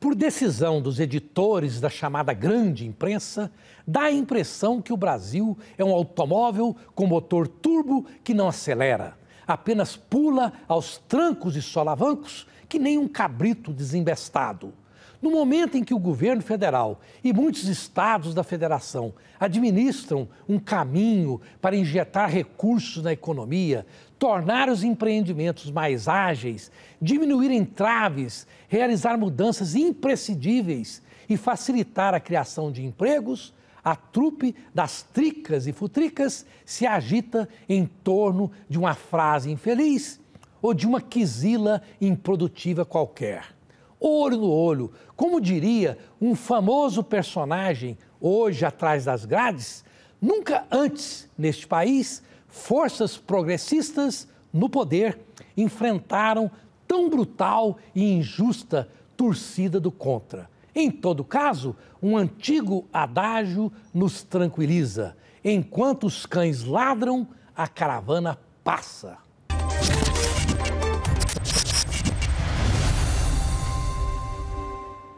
por decisão dos editores da chamada grande imprensa, dá a impressão que o Brasil é um automóvel com motor turbo que não acelera, apenas pula aos trancos e solavancos que nem um cabrito desembestado, no momento em que o governo federal e muitos estados da federação administram um caminho para injetar recursos na economia, tornar os empreendimentos mais ágeis, diminuir entraves, realizar mudanças imprescindíveis e facilitar a criação de empregos, a trupe das tricas e futricas se agita em torno de uma frase infeliz ou de uma quisila improdutiva qualquer olho no olho. Como diria um famoso personagem hoje atrás das grades, nunca antes neste país forças progressistas no poder enfrentaram tão brutal e injusta torcida do contra. Em todo caso, um antigo adágio nos tranquiliza: enquanto os cães ladram, a caravana passa.